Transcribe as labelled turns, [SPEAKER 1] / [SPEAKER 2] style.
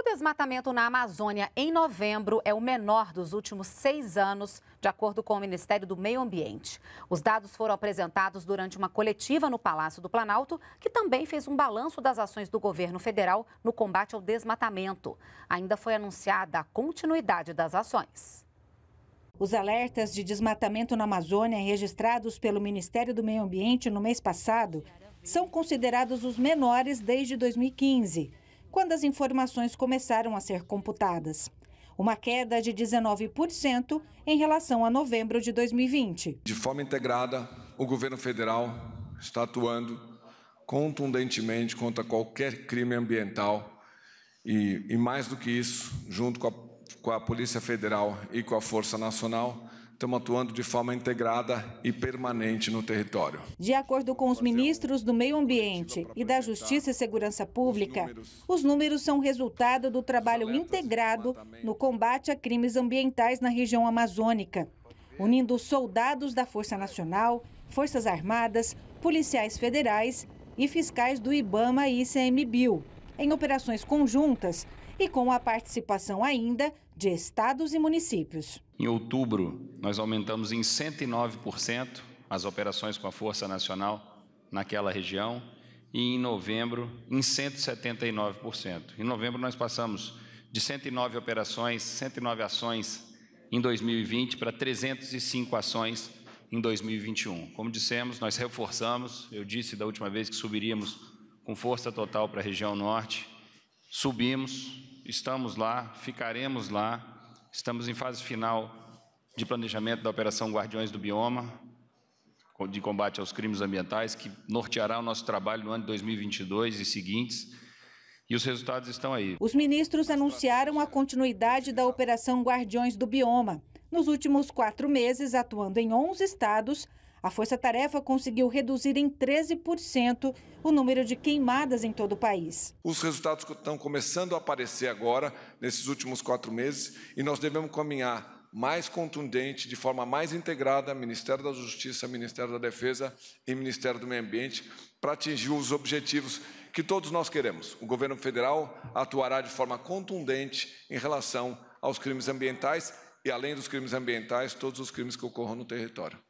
[SPEAKER 1] O desmatamento na Amazônia em novembro é o menor dos últimos seis anos, de acordo com o Ministério do Meio Ambiente. Os dados foram apresentados durante uma coletiva no Palácio do Planalto, que também fez um balanço das ações do governo federal no combate ao desmatamento. Ainda foi anunciada a continuidade das ações.
[SPEAKER 2] Os alertas de desmatamento na Amazônia registrados pelo Ministério do Meio Ambiente no mês passado são considerados os menores desde 2015 quando as informações começaram a ser computadas. Uma queda de 19% em relação a novembro de 2020.
[SPEAKER 3] De forma integrada, o governo federal está atuando contundentemente contra qualquer crime ambiental e, e mais do que isso, junto com a, com a Polícia Federal e com a Força Nacional, estamos atuando de forma integrada e permanente no território.
[SPEAKER 2] De acordo com os ministros do Meio Ambiente e da Justiça e Segurança Pública, os números são resultado do trabalho integrado no combate a crimes ambientais na região amazônica, unindo soldados da Força Nacional, Forças Armadas, policiais federais e fiscais do IBAMA e ICMBio, em operações conjuntas e com a participação ainda de estados e municípios.
[SPEAKER 4] Em outubro, nós aumentamos em 109% as operações com a Força Nacional naquela região e em novembro em 179%. Em novembro nós passamos de 109 operações, 109 ações em 2020 para 305 ações em 2021. Como dissemos, nós reforçamos, eu disse da última vez que subiríamos com força total para a região norte, subimos, estamos lá, ficaremos lá, estamos em fase final de planejamento da Operação Guardiões do Bioma, de combate aos crimes ambientais, que norteará o nosso trabalho no ano de 2022 e seguintes. E os resultados estão aí. Os
[SPEAKER 2] ministros anunciaram a continuidade da Operação Guardiões do Bioma. Nos últimos quatro meses, atuando em 11 estados, a força-tarefa conseguiu reduzir em 13% o número de queimadas em todo o país.
[SPEAKER 3] Os resultados estão começando a aparecer agora, nesses últimos quatro meses, e nós devemos caminhar mais contundente, de forma mais integrada, Ministério da Justiça, Ministério da Defesa e Ministério do Meio Ambiente, para atingir os objetivos que todos nós queremos. O governo federal atuará de forma contundente em relação aos crimes ambientais e, além dos crimes ambientais, todos os crimes que ocorram no território.